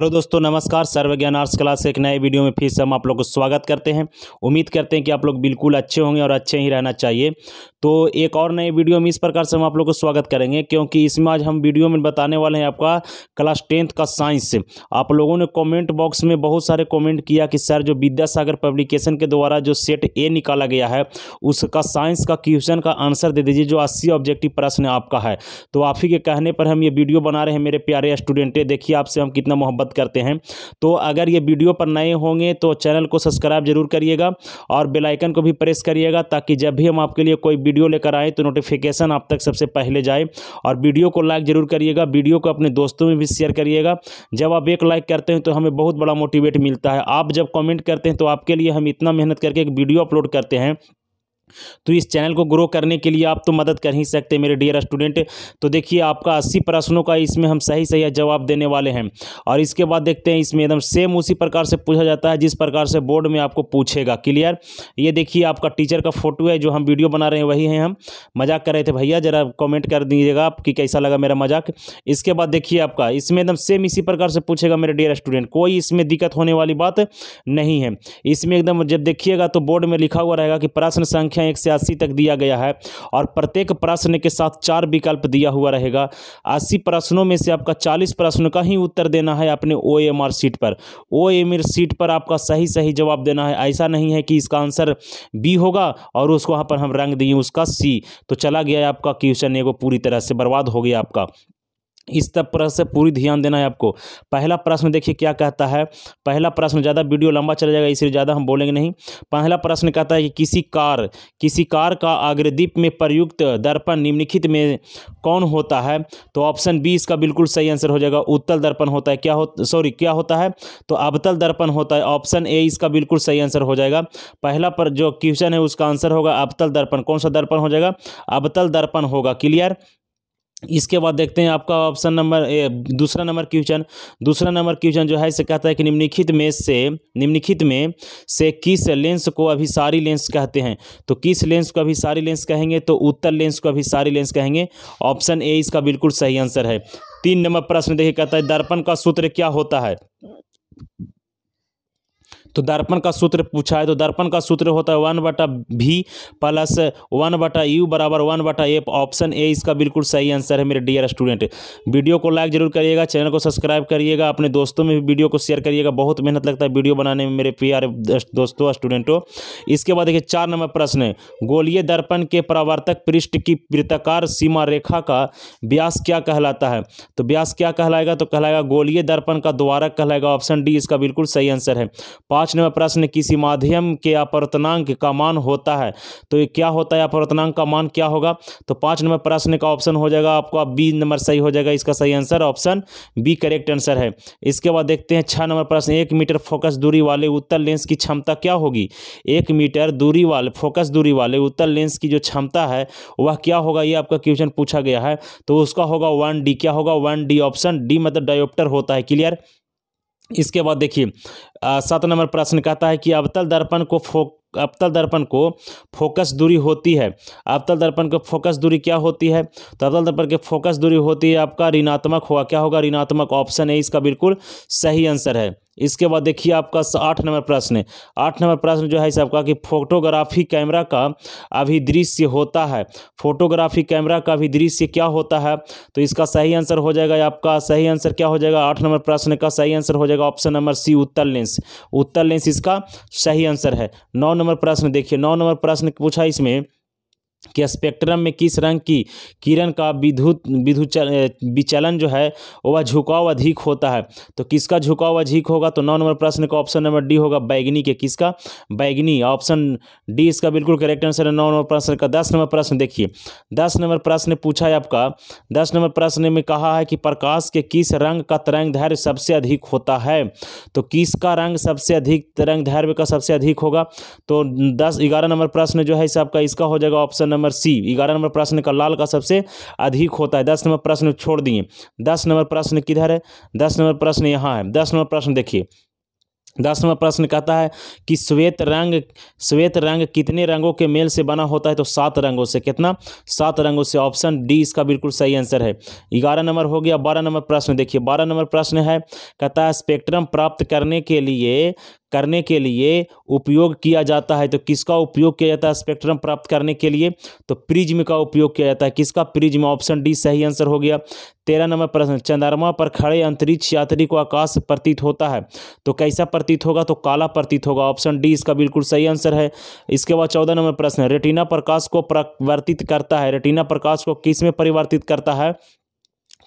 hello दोस्तों नमस्कार सर्वज्ञान arts class एक नए वीडियो में फिर से हम आप लोग को स्वागत करते हैं उम्मीद करते हैं कि आप लोग बिल्कुल अच्छे होंगे और अच्छे ही रहना चाहिए तो एक और नए वीडियो में इस प्रकार से हम आप लोग को स्वागत करेंगे क्योंकि इसमें आज हम वीडियो में बताने वाले हैं आपका क्लास टेंथ का साइंस आप लोगों ने कॉमेंट बॉक्स में बहुत सारे कॉमेंट किया कि सर जो विद्यासागर पब्लिकेशन के द्वारा जो सेट ए निकाला गया है उसका साइंस का क्वेश्चन का आंसर दे दीजिए जो अस्सी ऑब्जेक्टिव प्रश्न आपका है तो आप ही के कहने पर हम ये वीडियो बना रहे हैं मेरे प्यारे स्टूडेंटे देखिए आपसे हम कितना मोहब्बत मदद करते हैं तो अगर ये वीडियो पर नए होंगे तो चैनल को सब्सक्राइब जरूर करिएगा और बेलाइकन को भी प्रेस करिएगा ताकि जब भी हम आपके लिए कोई वीडियो लेकर आए तो नोटिफिकेशन आप तक सबसे पहले जाए और वीडियो को लाइक जरूर करिएगा वीडियो को अपने दोस्तों में भी शेयर करिएगा जब आप एक लाइक करते हैं तो हमें बहुत बड़ा मोटिवेट मिलता है आप जब कमेंट करते हैं तो आपके लिए हम इतना मेहनत करके एक वीडियो अपलोड करते हैं तो इस चैनल को ग्रो करने के लिए आप तो मदद कर ही सकते मेरे डियर स्टूडेंट तो देखिए आपका अस्सी प्रश्नों का इसमें हम सही सही जवाब देने वाले हैं और इसके बाद देखते हैं इसमें एकदम सेम उसी प्रकार से पूछा जाता है जिस प्रकार से बोर्ड में आपको पूछेगा क्लियर ये देखिए आपका टीचर का फोटो है जो हम वीडियो बना रहे हैं वही हैं हम मजाक कर रहे थे भैया ज़रा कॉमेंट कर दीजिएगा आप कि कैसा लगा मेरा मजाक इसके बाद देखिए आपका इसमें एकदम सेम इसी प्रकार से पूछेगा मेरे डियर स्टूडेंट कोई इसमें दिक्कत होने वाली बात नहीं है इसमें एकदम जब देखिएगा तो बोर्ड में लिखा हुआ रहेगा कि प्रश्न संख्या संख्या एक से अस्सी तक दिया गया है और प्रत्येक प्रश्न के साथ चार विकल्प दिया हुआ रहेगा अस्सी प्रश्नों में से आपका चालीस प्रश्न का ही उत्तर देना है अपने ओ एम आर सीट पर ओ एम आर सीट पर आपका सही सही जवाब देना है ऐसा नहीं है कि इसका आंसर बी होगा और उसको वहाँ पर हम रंग दिए उसका सी तो चला गया आपका क्वेश्चन एगो पूरी तरह से बर्बाद हो गया आपका इस तरह से पूरी ध्यान देना है आपको पहला प्रश्न देखिए क्या कहता है पहला प्रश्न ज़्यादा वीडियो लंबा चला जाएगा इसलिए ज़्यादा हम बोलेंगे नहीं पहला प्रश्न कहता है कि किसी कार किसी कार का अग्रदीप में प्रयुक्त दर्पण निम्नलिखित में कौन होता है तो ऑप्शन बी इसका बिल्कुल सही आंसर हो जाएगा उत्तल दर्पण होता है क्या हो सॉरी क्या होता है तो अबतल दर्पण होता है ऑप्शन ए इसका बिल्कुल सही आंसर हो जाएगा पहला पर जो क्वेश्चन है उसका आंसर होगा अबतल दर्पण कौन सा दर्पण हो जाएगा अबतल दर्पण होगा क्लियर इसके बाद देखते हैं आपका ऑप्शन नंबर दूसरा नंबर क्वेश्चन दूसरा नंबर क्वेश्चन जो है से कहता है कि निम्नलिखित में से निम्नलिखित में से किस लेंस को अभी सारी लेंस कहते हैं तो किस लेंस को अभी सारी लेंस कहेंगे तो उत्तर लेंस को अभी सारी लेंस कहेंगे ऑप्शन ए इसका बिल्कुल सही आंसर है तीन नंबर प्रश्न देखिए कहता है दर्पण का सूत्र क्या होता है तो दर्पण का सूत्र पूछा है तो दर्पण का सूत्र होता है वन बटा भी प्लस वन बटा यू बराबर वन बटा एफ ऑप्शन ए इसका बिल्कुल सही आंसर है मेरे डियर स्टूडेंट वीडियो को लाइक जरूर करिएगा चैनल को सब्सक्राइब करिएगा अपने दोस्तों में भी वीडियो को शेयर करिएगा बहुत मेहनत लगता है वीडियो बनाने में मेरे प्यारे दोस्तों स्टूडेंटों इसके बाद देखिए चार नंबर प्रश्न है गोलीय दर्पण के प्रावर्तक पृष्ठ की वृत्ताकार सीमा रेखा का व्यास क्या कहलाता है तो व्यास क्या कहलाएगा तो कहलाएगा गोलीय दर्पण का द्वारा कहलाएगा ऑप्शन डी इसका बिल्कुल सही आंसर है पाँच नंबर प्रश्न किसी माध्यम के अपवर्तनांक का मान होता है तो क्या होता है अपवर्तनांक का मान क्या होगा तो पाँच नंबर प्रश्न का ऑप्शन हो जाएगा आपका बी नंबर सही हो जाएगा इसका सही answer option B correct answer है इसके बाद देखते हैं छः नंबर प्रश्न एक मीटर फोकस दूरी वाले उत्तर लेंस की क्षमता क्या होगी एक मीटर दूरी वाले फोकस दूरी वाले उत्तर लेंस की जो क्षमता है वह क्या होगा ये आपका क्वेश्चन पूछा गया है तो उसका होगा वन डी क्या होगा वन डी ऑप्शन डी मतलब डायोप्टर होता है क्लियर इसके बाद देखिए सात नंबर प्रश्न कहता है कि अवतल दर्पण को फोक अवतल दर्पण को फोकस दूरी होती है अवतल दर्पण को फोकस दूरी क्या होती है तो अवतल दर्पण के फोकस दूरी होती है आपका ऋणात्मक होगा क्या होगा ऋणात्मक ऑप्शन है इसका बिल्कुल सही आंसर है इसके बाद देखिए आपका आठ नंबर प्रश्न आठ नंबर प्रश्न जो है सबका आपका कि फोटोग्राफी कैमरा का अभिदृश्य होता है फोटोग्राफी कैमरा का अभिदृश्य क्या होता है तो इसका सही आंसर हो जाएगा आपका सही आंसर क्या हो जाएगा आठ नंबर प्रश्न का सही आंसर हो जाएगा ऑप्शन नंबर सी उत्तर लेंस उत्तर लेंस इसका सही आंसर है नौ नंबर प्रश्न देखिए नौ नंबर प्रश्न पूछा इसमें कि स्पेक्ट्रम में किस रंग की किरण का विद्युत विद्युत विचलन जो है वह झुकाव अधिक होता है तो किसका झुकाव अधिक होगा तो नौ नंबर प्रश्न का ऑप्शन नंबर डी होगा बैगनी के किसका बैगनी ऑप्शन डी इसका बिल्कुल करेक्ट आंसर है नौ नंबर प्रश्न का दस नंबर प्रश्न देखिए दस नंबर प्रश्न पूछा है आपका दस नंबर प्रश्न में कहा है कि प्रकाश के किस रंग का तरंग धैर्य सबसे अधिक होता है तो किसका रंग सबसे अधिक तरंग धैर्य का सबसे अधिक होगा तो दस ग्यारह नंबर प्रश्न जो है आपका इसका हो जाएगा ऑप्शन नंबर सी ग्यारह नंबर प्रश्न का लाल का सबसे अधिक होता है दस नंबर प्रश्न छोड़ दिए दस नंबर प्रश्न किधर है दस नंबर प्रश्न यहाँ है दस नंबर प्रश्न देखिए दस नंबर प्रश्न कहता है कि श्वेत रंग श्वेत रंग कितने रंगों के मेल से बना होता है तो सात रंगों से कितना सात रंगों से ऑप्शन डी इसका बिल्कुल सही आंसर है ग्यारह नंबर हो गया बारह नंबर प्रश्न देखिए बारह नंबर प्रश्न है कहता है स्पेक्ट्रम प्राप्त करने के लिए करने के लिए उपयोग किया जाता है तो किसका उपयोग किया जाता है स्पेक्ट्रम प्राप्त करने के लिए तो प्रिज्म का उपयोग किया जाता है किसका प्रिज्म ऑप्शन डी सही आंसर हो गया तेरह नंबर प्रश्न चंद्रमा पर खड़े अंतरिक्ष यात्री को आकाश प्रतीत होता है तो कैसा प्रतीत होगा तो काला प्रतीत होगा ऑप्शन डी इसका बिल्कुल सही आंसर है इसके बाद चौदह नंबर प्रश्न रेटिना प्रकाश को परिवर्तित करता है रेटिना प्रकाश को किस में परिवर्तित करता है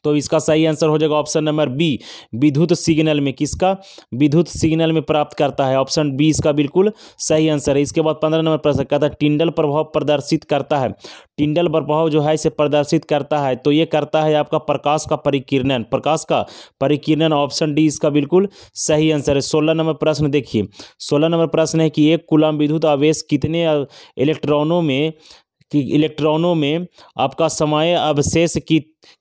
तो इसका सही आंसर हो जाएगा ऑप्शन नंबर बी विद्युत सिग्नल में किसका विद्युत सिग्नल में प्राप्त करता है ऑप्शन बी इसका बिल्कुल सही आंसर है इसके बाद पंद्रह नंबर प्रश्न कहता है टिंडल प्रभाव प्रदर्शित करता है टिंडल प्रभाव जो है इसे प्रदर्शित करता है तो ये करता है आपका प्रकाश का परिकिरणन प्रकाश का परिकिरणन ऑप्शन डी इसका बिल्कुल सही आंसर है सोलह नंबर प्रश्न देखिए सोलह नंबर प्रश्न है कि एक कुलम विद्युत आवेश कितने इलेक्ट्रॉनों में कि इलेक्ट्रॉनों में आपका समय अवशेष की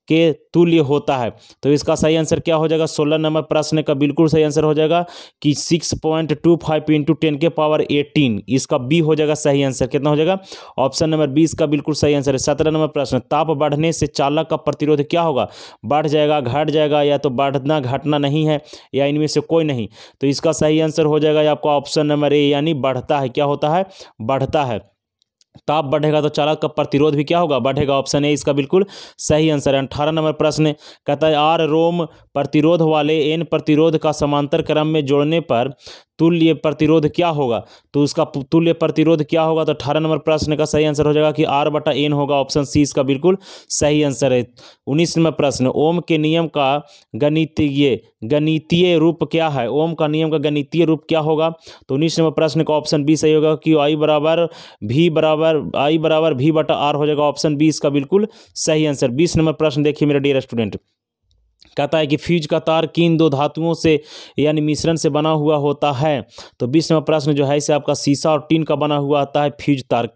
के तुल्य होता है तो इसका सही आंसर क्या हो जाएगा सोलह नंबर प्रश्न का बिल्कुल सही आंसर हो जाएगा कि six point two five into ten के पावर एटीन इसका बी हो जाएगा सही आंसर कितना हो जाएगा ऑप्शन नंबर बी इसका बिल्कुल सही आंसर है सत्रह नंबर प्रश्न ताप बढ़ने से चालक का प्रतिरोध क्या होगा बढ़ जाएगा घट जाएगा या तो बढ़ना घटना नहीं है या इनमें से कोई नहीं तो इसका सही आंसर हो जाएगा आपका ऑप्शन नंबर ए यानी बढ़ता है क्या होता है बढ़ता है ताप तो बढ़ेगा तो चालक का प्रतिरोध भी क्या होगा बढ़ेगा ऑप्शन ए इसका बिल्कुल सही आंसर है अठारह नंबर प्रश्न कहता है आर रोम प्रतिरोध वाले एन प्रतिरोध का समांतर क्रम में जोड़ने पर तुल्य प्रतिरोध क्या होगा तो उसका तुल्य प्रतिरोध क्या होगा तो अठारह नंबर प्रश्न का सही आंसर हो जाएगा कि आर बटा एन होगा ऑप्शन सी इसका बिल्कुल सही आंसर है उन्नीस नंबर प्रश्न ओम के नियम का गणितीय गणितीय रूप क्या है ओम का नियम का गणितीय रूप क्या होगा तो उन्नीस नंबर प्रश्न का ऑप्शन बी सही होगा कि आई बराबर भी बराबर आई बराबर भी बटा आर हो जाएगा ऑप्शन बी इसका बिल्कुल सही आंसर बीस नंबर प्रश्न देखिए मेरा डियर स्टूडेंट कहता है कि फ्यूज का तार किन दो धातुओं से यानी मिश्रण से बना हुआ होता है तो बीस नंबर प्रश्न जो है इसे आपका शीशा और टीन का बना हुआ आता है फ्यूज तार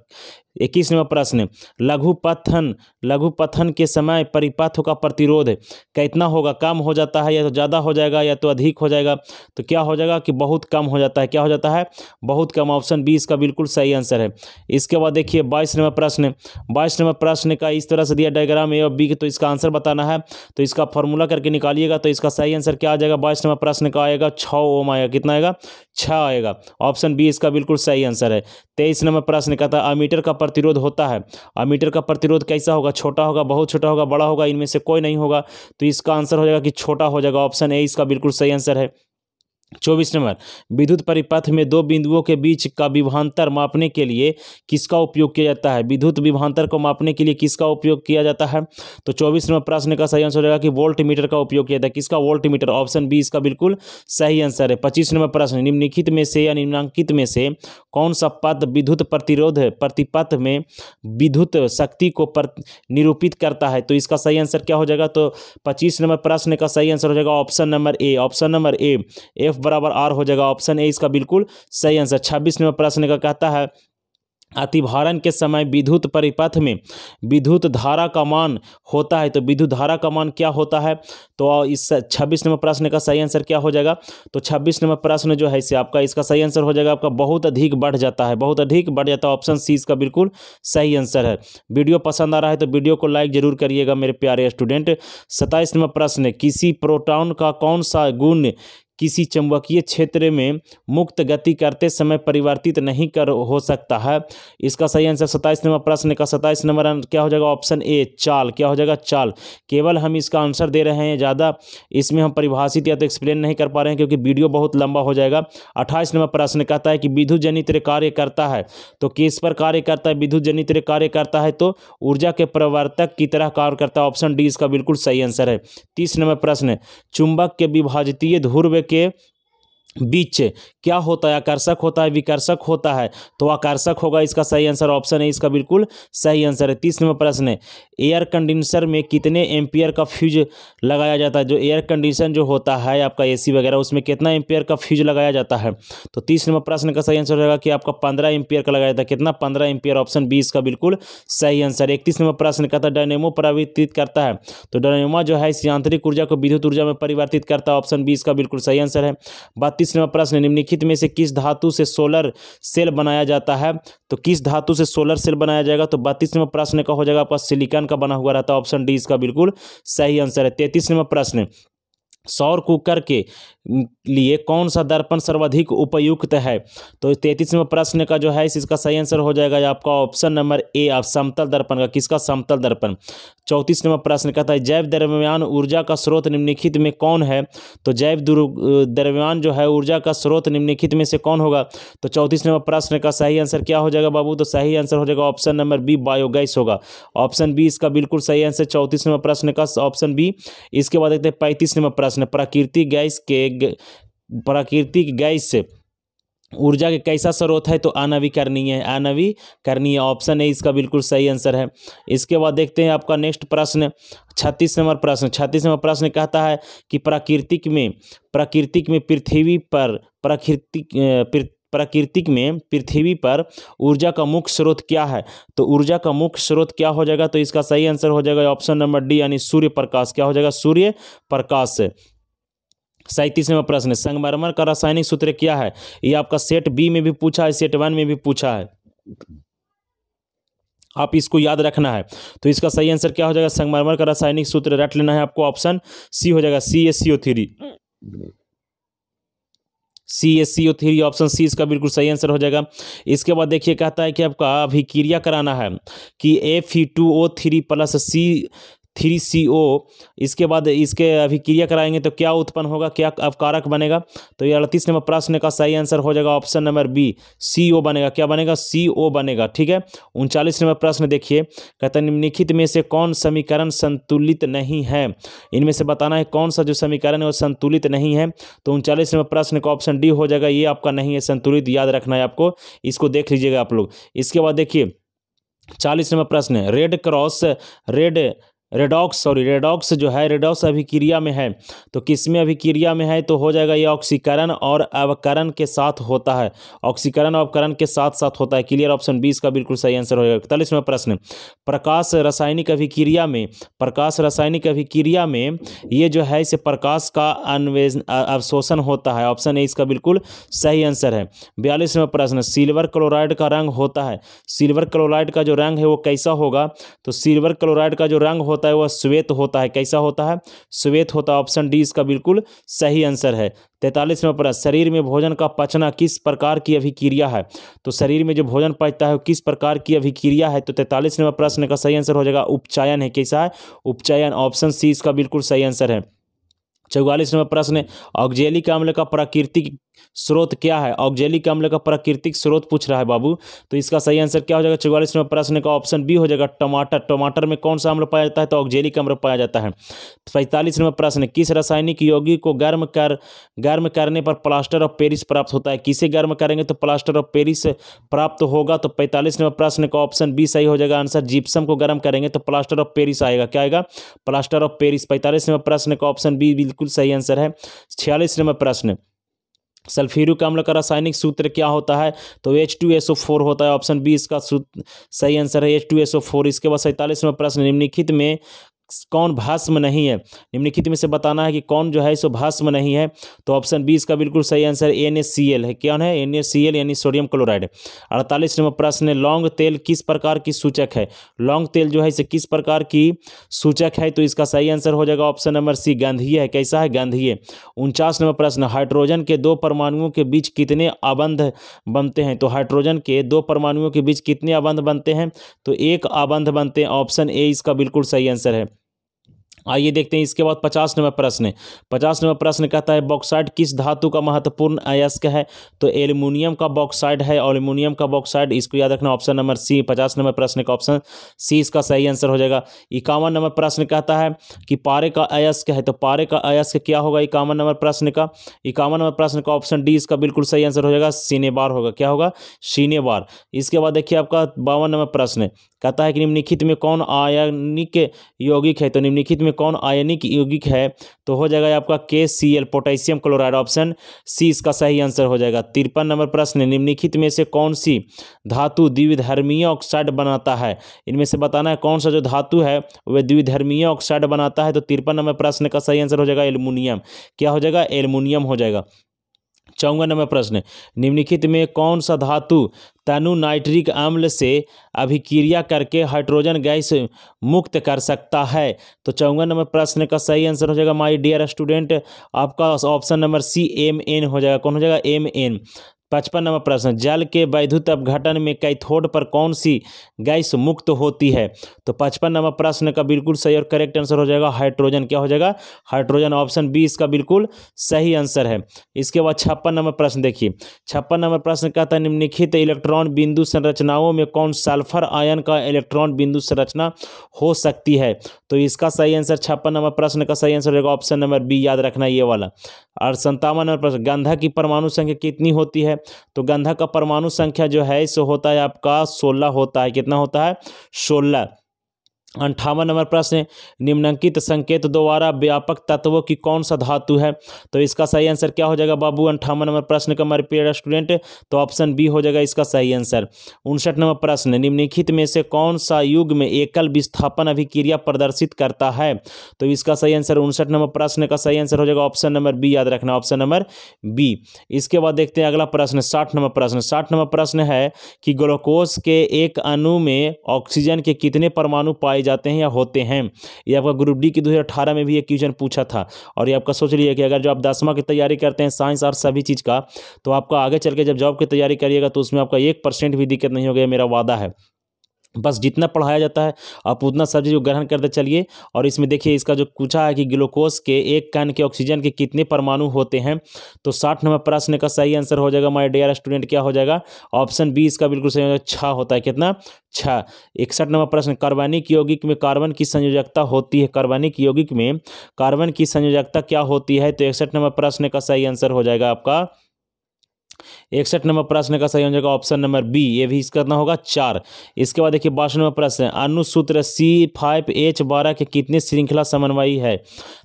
इक्कीसवा प्रश्न लघु पथन लघु पथन के समय परिपथ का प्रतिरोध कितना होगा कम हो जाता है या तो ज़्यादा हो जाएगा या तो अधिक हो जाएगा तो क्या हो जाएगा कि बहुत कम हो जाता है क्या हो जाता है बहुत कम ऑप्शन बी इसका बिल्कुल सही आंसर है इसके बाद देखिए बाईस नंबर प्रश्न बाईस नंबर प्रश्न का इस तरह से दिया डायग्राम ए और बी तो इसका आंसर बताना है तो इसका फॉर्मूला करके निकालिएगा तो इसका सही आंसर क्या आ जाएगा बाईस नंबर प्रश्न का आएगा छ ओम आएगा कितना आएगा छ आएगा ऑप्शन बी इसका बिल्कुल सही आंसर है तेईस नंबर प्रश्न का था अमीटर का प्रतिरोध होता है अमीटर का प्रतिरोध कैसा होगा छोटा होगा बहुत छोटा होगा बड़ा होगा इनमें से कोई नहीं होगा तो इसका आंसर हो जाएगा कि छोटा हो जाएगा ऑप्शन ए इसका बिल्कुल सही आंसर है चौबीस नंबर विद्युत परिपथ में दो बिंदुओं के बीच का विभांतर मापने के लिए किसका उपयोग किया जाता है विद्युत विभांतर को मापने के लिए किसका उपयोग किया जाता है तो चौबीस नंबर प्रश्न का सही आंसर हो जाएगा कि वोल्ट मीटर का उपयोग किया जाता है किसका वोल्ट मीटर ऑप्शन बी इसका बिल्कुल सही आंसर है पच्चीस नंबर प्रश्न निम्नलिखित में से या निम्नांकित में से कौन सा पद विद्युत प्रतिरोध प्रतिपथ में विद्युत शक्ति को निरूपित करता है तो इसका सही आंसर क्या हो जाएगा तो पच्चीस नंबर प्रश्न का सही आंसर हो जाएगा option number A option number A F F बराबर आर हो जाएगा ऑप्शन ए इसका बिल्कुल सही आंसर छब्बीस नंबर प्रश्न का कहता है अतिभारण के समय विद्युत परिपथ में विद्युत धारा का मान होता है तो विद्युत धारा का मान क्या होता है तो इस छब्बीस नंबर प्रश्न का सही आंसर क्या हो जाएगा तो छब्बीस नंबर प्रश्न जो है इसे आपका इसका सही आंसर हो जाएगा आपका बहुत अधिक बढ़ जाता है बहुत अधिक बढ़ जाता है ऑप्शन सी इसका बिल्कुल सही आंसर है वीडियो पसंद आ रहा है तो वीडियो को लाइक जरूर करिएगा मेरे प्यारे स्टूडेंट सत्ताईस नंबर प्रश्न किसी प्रोटॉन का कौन सा गुण किसी चुंबकीय क्षेत्र में मुक्त गति करते समय परिवर्तित नहीं कर हो सकता है इसका सही आंसर सत्ताईस नंबर प्रश्न का सत्ताईस नंबर क्या हो जाएगा ऑप्शन ए चाल क्या हो जाएगा चाल केवल हम इसका आंसर दे रहे हैं ज़्यादा इसमें हम परिभाषित या तो एक्सप्लेन नहीं कर पा रहे हैं क्योंकि वीडियो बहुत लंबा हो जाएगा अट्ठाईस नंबर प्रश्न कहता है कि विद्युत जनित्र कार्य करता है तो किस पर कार्य करता है विद्युत जनित्र कार्य करता है तो ऊर्जा के प्रवर्तक की तरह कार्य करता है ऑप्शन डी इसका बिल्कुल सही आंसर है तीस नंबर प्रश्न चुंबक के विभाजतीय ध्रुव के बीच क्या होता है आकर्षक होता है विकर्षक होता है तो आकर्षक होगा इसका सही आंसर ऑप्शन है इसका बिल्कुल सही आंसर है तीस नंबर प्रश्न है एयर कंडीशनर में कितने एम्पियर का फ्यूज लगाया जाता है जो एयर कंडीशन जो होता है आपका एसी वगैरह उसमें कितना एम्पियर का फ्यूज लगाया जाता है तो तीस नंबर प्रश्न का सही आंसर होगा कि आपका पंद्रह एम्पियर का लगाया जाता है कितना पंद्रह एम्पियर ऑप्शन बी इसका बिल्कुल सही आंसर इकतीस नंबर प्रश्न का था डायनेमो परिवर्तित करता है तो डायनेमो जो है इस यांत्रिक ऊर्जा को विद्युत ऊर्जा में परिवर्तित करता है ऑप्शन बी इसका बिल्कुल सही आंसर है बत्तीस नंबर प्रश्न निम्नलिखित निम्नलिखित में से किस धातु से सोलर सेल बनाया जाता है तो किस धातु से सोलर सेल बनाया जाएगा तो बत्तीस नंबर प्रश्न का हो जाएगा आपका सिलिकॉन का बना हुआ रहता है ऑप्शन डी इसका बिल्कुल सही आंसर है तैतीस नंबर प्रश्न सौर कुकर के लिए कौन सा दर्पण सर्वाधिक उपयुक्त है तो तैतीसवें प्रश्न का जो है इसका सही आंसर हो जाएगा आपका ऑप्शन नंबर ए आप समतल दर्पण का किसका समतल दर्पण चौंतीस नंबर प्रश्न कहता है जैव द्रव्यमान ऊर्जा का स्रोत निम्नलिखित में कौन है तो जैव द्रव्यमान जो है ऊर्जा का स्रोत निम्नलिखित में से कौन होगा तो चौंतीस नंबर प्रश्न का सही आंसर क्या हो जाएगा बाबू तो सही आंसर हो जाएगा ऑप्शन नंबर बी बायोगैस होगा ऑप्शन बी इसका बिल्कुल सही आंसर चौंतीस नंबर प्रश्न का ऑप्शन बी इसके बाद देखते हैं पैंतीस नंबर प्रश्न प्राकृतिक गैस के प्राकृतिक गैस ऊर्जा के कैसा स्रोत है तो अनवीकरणीय है अनवीकरणीय ऑप्शन है इसका बिल्कुल सही आंसर है इसके बाद देखते हैं आपका नेक्स्ट प्रश्न छत्तीस नंबर प्रश्न छत्तीस नंबर प्रश्न कहता है कि प्राकृतिक में प्राकृतिक में पृथ्वी पर प्राकृतिक प्राकृतिक में पृथ्वी पर ऊर्जा का मुख्य स्रोत क्या है तो ऊर्जा का मुख्य स्रोत क्या हो जाएगा तो इसका सही आंसर हो जाएगा ऑप्शन नंबर डी यानी सूर्य प्रकाश क्या हो जाएगा सूर्य प्रकाश सैंतीसवें प्रश्न है संगमरमर का रासायनिक सूत्र क्या है ये आपका सेट बी में भी पूछा है सेट वन में भी पूछा है आप इसको याद रखना है तो इसका सही आंसर क्या हो जाएगा संगमरमर का रासायनिक सूत्र रट लेना है आपको ऑप्शन सी हो जाएगा C S C O three C S C O three option C इसका बिल्कुल सही आंसर हो जाएगा इसके बाद देखिए कहता है कि आपका अभिक्रिया कराना है कि ए फी two O three plus C three C O इसके बाद इसके अभी क्रिया कराएंगे तो क्या उत्पन्न होगा क्या अवकारक बनेगा तो ये अड़तीस नंबर प्रश्न का सही आंसर हो जाएगा option number B C O बनेगा क्या बनेगा सी ओ बनेगा ठीक है उनचालीस नंबर प्रश्न देखिए कहता निम्नलिखित में से कौन समीकरण संतुलित नहीं है इनमें से बताना है कौन सा जो समीकरण है वो संतुलित नहीं है तो उनचालीस नंबर प्रश्न का ऑप्शन डी हो जाएगा ये आपका नहीं है संतुलित याद रखना है आपको इसको देख लीजिएगा आप लोग इसके बाद देखिए चालीस नंबर प्रश्न red cross red redox sorry redox जो है रेडॉक्स अभिक्रिया में है तो किसमें अभिक्रिया में है तो हो जाएगा ये ऑक्सीकरण और अवकरण के साथ होता है ऑक्सीकरण और अवकरण के साथ साथ होता है क्लियर ऑप्शन बीस का बिल्कुल सही आंसर होगा इकतालीसवें प्रश्न प्रकाश रासायनिक अभिक्रिया में प्रकाश रासायनिक अभिक्रिया में ये जो है इसे प्रकाश का अन्वेज अवशोषण होता है ऑप्शन ए इसका बिल्कुल सही आंसर है बयालीसवें प्रश्न सिल्वर क्लोराइड का रंग होता है सिल्वर क्लोराइड का जो रंग है वो कैसा होगा तो सिल्वर क्लोराइड का जो रंग होता होता है वह श्वेत होता है कैसा होता है श्वेत होता है ऑप्शन डी इसका बिल्कुल सही आंसर है नंबर प्रश्न शरीर में भोजन का पचना किस प्रकार की अभिक्रिया है तो शरीर में जो भोजन पचता है किस प्रकार की अभिक्रिया है तो नंबर प्रश्न का सही आंसर हो जाएगा उपचयन है कैसा है उपचयन ऑप्शन सी इसका बिल्कुल सही आंसर है चौवालीस नंबर प्रश्न ऑक्जेलिक अम्ल का प्राकृतिक स्रोत क्या है ऑक्जेलिक अम्ल का प्राकृतिक स्रोत पूछ रहा है बाबू तो इसका सही आंसर क्या हो जाएगा चौवालीस नंबर प्रश्न का ऑप्शन बी हो जाएगा टमाटर टमाटर में कौन सा अम्ल पाया जाता है तो ऑक्जेलिक अम्ल पाया जाता है पैंतालीस नंबर प्रश्न किस रासायनिक यौगिक को गर्म कर गर्म करने पर प्लास्टर ऑफ पेरिस प्राप्त होता है किसे गर्म करेंगे तो प्लास्टर ऑफ पेरिस प्राप्त होगा तो पैंतालीस नंबर प्रश्न का ऑप्शन बी सही हो जाएगा आंसर जिप्सम को गर्म करेंगे तो प्लास्टर ऑफ पेरिस आएगा क्या आएगा प्लास्टर ऑफ पेरिस पैंतालीस नंबर प्रश्न का ऑप्शन बी बिल्कुल सही आंसर है छियालीस नंबर प्रश्न सल्फ्यूरिक अम्ल का रासायनिक सूत्र क्या होता है तो H two S O four होता है ऑप्शन बी इसका सही आंसर है H two S O four इसके बाद सैंतालीसवें प्रश्न निम्नलिखित में कौन भाष्म नहीं है निम्नलिखित में से बताना है कि कौन जो है सो भाष्म नहीं है तो ऑप्शन बी इसका बिल्कुल सही आंसर एन है कौन है एन यानी सोडियम क्लोराइड अड़तालीस नंबर प्रश्न है लॉन्ग तेल किस प्रकार की सूचक है लॉन्ग तेल जो है इसे किस प्रकार की सूचक है तो इसका सही आंसर हो जाएगा ऑप्शन नंबर सी गंधीय है कैसा है गंधीय उनचास नंबर प्रश्न हाइड्रोजन के दो परमाणुओं के बीच कितने आबंध बनते हैं तो हाइड्रोजन के दो परमाणुओं के बीच कितने आबंध बनते हैं तो एक आबंध बनते हैं ऑप्शन ए इसका बिल्कुल सही आंसर है आइए देखते हैं इसके बाद पचास नंबर प्रश्न पचास नंबर प्रश्न कहता है बॉक्साइड किस धातु का महत्वपूर्ण अयस्क है तो एल्यूमिनियम का बॉक्साइड है एल्यूमिनियम का बॉक्साइड इसको याद रखना ऑप्शन नंबर सी पचास नंबर प्रश्न का ऑप्शन सी इसका सही आंसर हो जाएगा इक्यावन नंबर प्रश्न कहता है कि पारे का अयस्क है तो पारे का अयस्क क्या होगा इक्यावन नंबर प्रश्न का इक्यावन नंबर प्रश्न का ऑप्शन डी इसका बिल्कुल सही आंसर हो जाएगा सीनेबार होगा क्या होगा सीनेबार इसके बाद देखिए आपका बावन नंबर प्रश्न कहता है कि निम्नलिखित में कौन आयनिक यौगिक है तो निम्नलिखित में कौन आयनिक यौगिक है तो हो जाएगा आपका K C L potassium chloride option C इसका सही आंसर हो जाएगा तिरपन नंबर प्रश्न निम्नलिखित में से कौन सी धातु द्विधर्मीय ऑक्साइड बनाता है इनमें से बताना है कौन सा जो धातु है वह द्विधर्मीय ऑक्साइड बनाता है तो तिरपन नंबर प्रश्न का सही आंसर हो जाएगा एल्यूमिनियम क्या हो जाएगा एल्यूमिनियम हो जाएगा चौवन नंबर प्रश्न निम्नलिखित में कौन सा धातु तनु नाइट्रिक अम्ल से अभिक्रिया करके हाइड्रोजन गैस मुक्त कर सकता है तो चौवन नंबर प्रश्न का सही आंसर हो जाएगा माय डियर स्टूडेंट आपका option number C M N हो जाएगा कौन हो जाएगा एम एन पचपनवा प्रश्न जल के वैद्युत अपघटन में कैथोड पर कौन सी गैस मुक्त होती है तो पचपनवा प्रश्न का बिल्कुल सही और करेक्ट आंसर हो जाएगा हाइड्रोजन क्या हो जाएगा हाइड्रोजन ऑप्शन बी इसका बिल्कुल सही आंसर है इसके बाद छप्पन नंबर प्रश्न देखिए छप्पन नंबर प्रश्न कहता है निम्नलिखित इलेक्ट्रॉन बिंदु संरचनाओं में कौन सल्फर आयन का इलेक्ट्रॉन बिंदु संरचना हो सकती है तो इसका सही आंसर छप्पन नंबर प्रश्न का सही आंसर होगा ऑप्शन नंबर बी याद रखना ये वाला और संतावन नंबर प्रश्न गंधा की परमाणु संख्या कितनी होती है तो गंधक का परमाणु संख्या जो है इसे होता है आपका सोलह होता है कितना होता है सोलह अंठावन नंबर प्रश्न निम्नलिखित संकेत द्वारा व्यापक तत्वों की कौन सा धातु है तो इसका सही आंसर क्या हो जाएगा बाबू अंठावन नंबर प्रश्न का मेरे प्रिय स्टूडेंट तो ऑप्शन बी हो जाएगा इसका सही आंसर उनसठ नंबर प्रश्न निम्नलिखित में से कौन सा युग में एकल विस्थापन अभिक्रिया प्रदर्शित करता है तो इसका सही आंसर उनसठ नंबर प्रश्न का सही आंसर हो जाएगा ऑप्शन नंबर बी याद रखना ऑप्शन नंबर बी इसके बाद देखते हैं अगला प्रश्न साठ नंबर प्रश्न साठ नंबर प्रश्न है कि ग्लूकोज के एक अणु में ऑक्सीजन के कितने परमाणु पाए जाते हैं या होते हैं ये आपका ग्रुप डी की दो में भी एक क्वेश्चन पूछा था और ये आपका सोच लिया कि अगर जो आप दसवा की तैयारी करते हैं साइंस और सभी चीज़ का तो आपका आगे चल के जब जॉब की तैयारी करिएगा तो उसमें आपका एक परसेंट भी दिक्कत नहीं होगी मेरा वादा है बस जितना पढ़ाया जाता है आप उतना सब्जी को ग्रहण करते चलिए और इसमें देखिए इसका जो पूछा है कि ग्लूकोज के एक कण के ऑक्सीजन के कितने परमाणु होते हैं तो साठ नंबर प्रश्न का सही आंसर हो जाएगा माय डियर स्टूडेंट क्या हो जाएगा ऑप्शन बी इसका बिल्कुल सही हो जाएगा छः होता है कितना छः इकसठ नंबर प्रश्न कार्बनिक यौगिक में कार्बन की संयोजकता होती है कार्बनिक यौगिक में कार्बन की संयोजकता क्या होती है तो इकसठ नंबर प्रश्न का सही आंसर हो जाएगा आपका इकसठ नंबर प्रश्न का सही हो जाएगा ऑप्शन नंबर बी ये भी इसका करना होगा चार इसके बाद देखिए बासठ नंबर प्रश्न अनुसूत्र सी फाइव एच बारह के कितने श्रृंखला समन्वयी है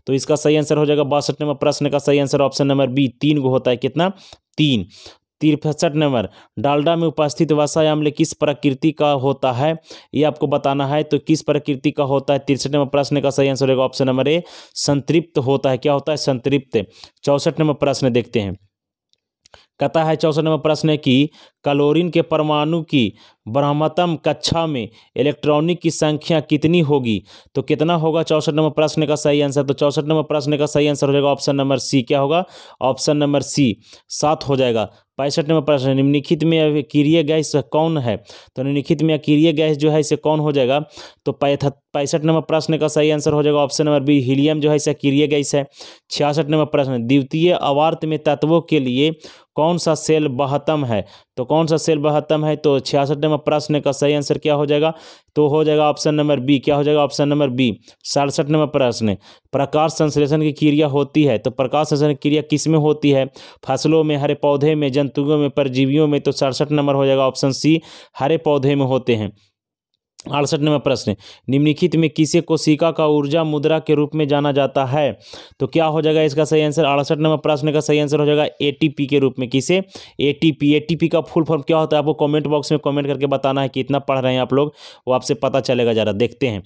तो इसका सही आंसर हो जाएगा बासठ नंबर प्रश्न का सही आंसर ऑप्शन नंबर बी तीन को होता है कितना तीन तिरसठ नंबर डालडा में उपस्थित वसा अम्ल किस प्रकृति का होता है ये आपको बताना है तो किस प्रकृति का होता है तिरसठ नंबर प्रश्न का सही आंसर होगा ऑप्शन नंबर ए संतृप्त होता है क्या होता है संतृप्त चौसठ नंबर प्रश्न देखते हैं कहता है चौसठ नंबर प्रश्न है कि क्लोरीन के परमाणु की ब्रह्मतम कक्षा में इलेक्ट्रॉनिक की संख्या कितनी होगी तो कितना होगा चौसठ नंबर प्रश्न का सही आंसर तो चौसठ नंबर प्रश्न का सही आंसर हो जाएगा ऑप्शन नंबर सी क्या होगा ऑप्शन नंबर सी सात हो जाएगा पैंसठ नंबर प्रश्न निम्नलिखित में अक्रिय गैस कौन है तो निम्नलिखित में अक्रिय गैस जो है इसे कौन हो जाएगा तो पैथ पैंसठ नंबर प्रश्न का सही आंसर हो जाएगा ऑप्शन नंबर बी हीलियम जो है इसे क्रिय गैस है छियासठ नंबर प्रश्न द्वितीय अवार्त में तत्वों के लिए कौन सा सेल बहत्तम है तो कौन सा सेल बहत्तम है तो छियासठ नंबर प्रश्न का सही आंसर क्या हो जाएगा तो हो जाएगा ऑप्शन नंबर बी क्या हो जाएगा ऑप्शन नंबर बी सड़सठ नंबर प्रश्न प्रकाश संश्लेषण की क्रिया होती है तो प्रकाश संश्लेषण की क्रिया किस में होती है फसलों में हरे पौधे में जंतुओं में परजीवियों में तो सड़सठ नंबर हो जाएगा ऑप्शन सी हरे पौधे में होते हैं अड़सठ नंबर प्रश्न निम्नलिखित में किसे कोशिका का ऊर्जा मुद्रा के रूप में जाना जाता है तो क्या हो जाएगा इसका सही आंसर अड़सठ नंबर प्रश्न का सही आंसर हो जाएगा एटीपी के रूप में किसे एटीपी एटीपी का फुल फॉर्म क्या होता है आपको कमेंट बॉक्स में कमेंट करके बताना है कि इतना पढ़ रहे हैं आप लोग वो आपसे पता चलेगा ज़रा देखते हैं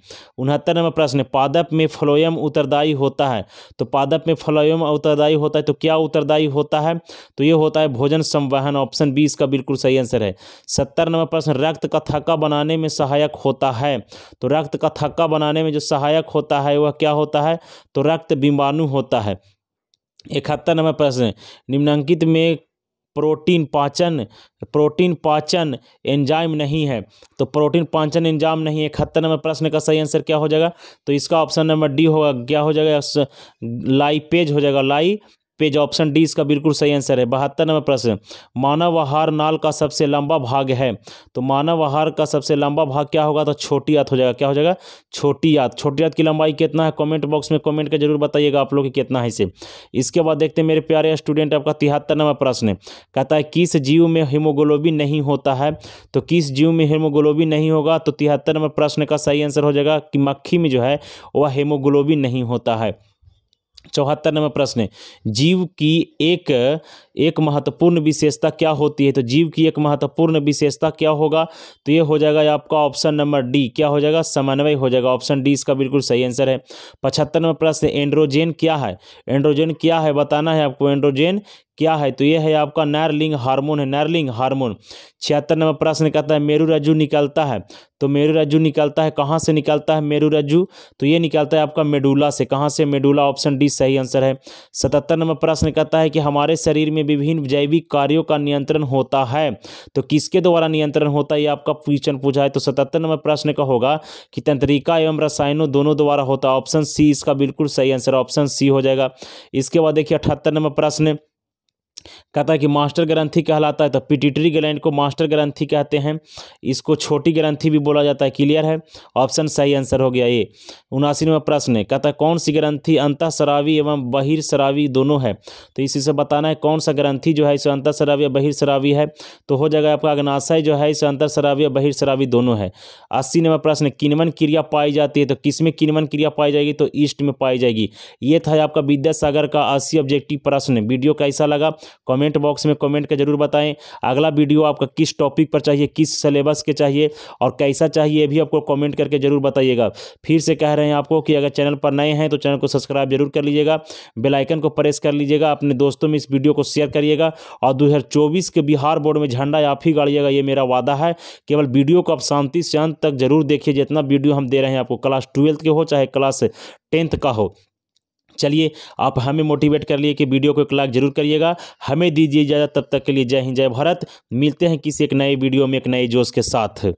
उनहत्तर नंबर प्रश्न पादप में फ्लोयम उत्तरदायी होता है तो पादप में फ्लोयम उत्तरदायी होता है तो क्या उत्तरदायी होता है तो ये होता है भोजन संवहन ऑप्शन बी इसका बिल्कुल सही आंसर है सत्तर नंबर प्रश्न रक्त का थका बनाने में सहायक होता है तो रक्त का थक्का बनाने में जो सहायक होता है वह क्या होता है तो रक्त बीमाणु होता है इकहत्तर नंबर प्रश्न निम्नांकित में प्रोटीन पाचन प्रोटीन पाचन एंजाइम नहीं है तो प्रोटीन पाचन एंजाम नहीं है इकहत्तर नंबर प्रश्न का सही आंसर क्या हो जाएगा तो इसका ऑप्शन नंबर डी होगा क्या हो जाएगा लाइपेज हो जाएगा लाई पेज ऑप्शन डी इसका बिल्कुल सही आंसर है बहत्तर नंबर प्रश्न मानव आहार नाल का सबसे लंबा भाग है तो मानव आहार का सबसे लंबा भाग क्या होगा तो छोटी याद हो जाएगा क्या हो जाएगा छोटी याद छोटी याद की लंबाई कितना है कमेंट बॉक्स में कमेंट कर जरूर बताइएगा आप लोग की कितना है इसे इसके बाद देखते हैं मेरे प्यारे स्टूडेंट आपका तिहत्तर नंबर प्रश्न कहता है किस जीव में हिमोग्लोबिन नहीं होता है तो किस जीव में हिमोग्लोबिन नहीं होगा तो तिहत्तर नंबर प्रश्न का सही आंसर हो जाएगा कि मक्खी में जो है वह हेमोग्लोबिन नहीं होता है चौहत्तर नंबर प्रश्न जीव की एक एक महत्वपूर्ण विशेषता क्या होती है तो जीव की एक महत्वपूर्ण विशेषता क्या होगा तो ये हो जाएगा आपका ऑप्शन नंबर डी क्या हो जाएगा समन्वय हो जाएगा ऑप्शन डी इसका बिल्कुल सही आंसर है पचहत्तर नंबर प्रश्न एंड्रोजेन क्या है एंड्रोजेन क्या है बताना है आपको एंड्रोजेन क्या है तो यह है आपका नैरलिंग हार्मोन है नैरलिंग हार्मोन छिहत्तर नंबर प्रश्न कहता है मेरू रज्जु निकलता है तो मेरू रज्जु निकलता है कहाँ से निकलता है मेरू रज्जु तो ये निकलता है आपका मेडुला से कहाँ से मेडूला ऑप्शन डी सही आंसर है सतहत्तर नंबर प्रश्न कहता है कि हमारे शरीर में विभिन्न जैविक कार्यों का नियंत्रण होता है तो किसके द्वारा नियंत्रण होता है ये आपका क्वेश्चन पूछा है तो सतहत्तर नंबर प्रश्न का होगा कि तंत्रिका एवं रसायनों दोनों द्वारा होता है ऑप्शन सी इसका बिल्कुल सही आंसर ऑप्शन सी हो जाएगा इसके बाद देखिए अठहत्तर नंबर प्रश्न कहता है कि मास्टर ग्रंथि कहलाता है तो पिटिटरी ग्लैंड को मास्टर ग्रंथि कहते हैं इसको छोटी ग्रंथि भी बोला जाता है क्लियर है ऑप्शन सही आंसर हो गया ये उनासी नंबर प्रश्न कहता है कौन सी ग्रंथि अंतः शरावी एवं बहिर शरावी दोनों है तो इसी से बताना है कौन सा ग्रंथि जो है इसे अंतर शरावी या बहिर शरावी है तो हो जाएगा आपका अग्नाशय जो है इसे अंतर शरावी या बहिर शरावी दोनों है अस्सी नंबर प्रश्न किनमन क्रिया पाई जाती है तो किस में किनमन क्रिया पाई जाएगी तो ईस्ट में पाई जाएगी ये था आपका विद्यासागर का अस्सी ऑब्जेक्टिव प्रश्न वीडियो कैसा लगा कमेंट बॉक्स में कमेंट कर जरूर बताएं अगला वीडियो आपका किस टॉपिक पर चाहिए किस सलेबस के चाहिए और कैसा चाहिए भी आपको कमेंट करके ज़रूर बताइएगा फिर से कह रहे हैं आपको कि अगर चैनल पर नए हैं तो चैनल को सब्सक्राइब जरूर कर लीजिएगा बेलाइकन को प्रेस कर लीजिएगा अपने दोस्तों में इस वीडियो को शेयर करिएगा और दो के बिहार बोर्ड में झंडा आप ही गाड़िएगा ये मेरा वादा है केवल वीडियो को आप शांति से अंत तक जरूर देखिए जितना वीडियो हम दे रहे हैं आपको क्लास ट्वेल्थ के हो चाहे क्लास टेंथ का हो चलिए आप हमें मोटिवेट कर लिए कि वीडियो को एक लाइक जरूर करिएगा हमें दीजिए इजाज़त तब तक के लिए जय हिंद जय भारत मिलते हैं किसी एक नए वीडियो में एक नए जोश के साथ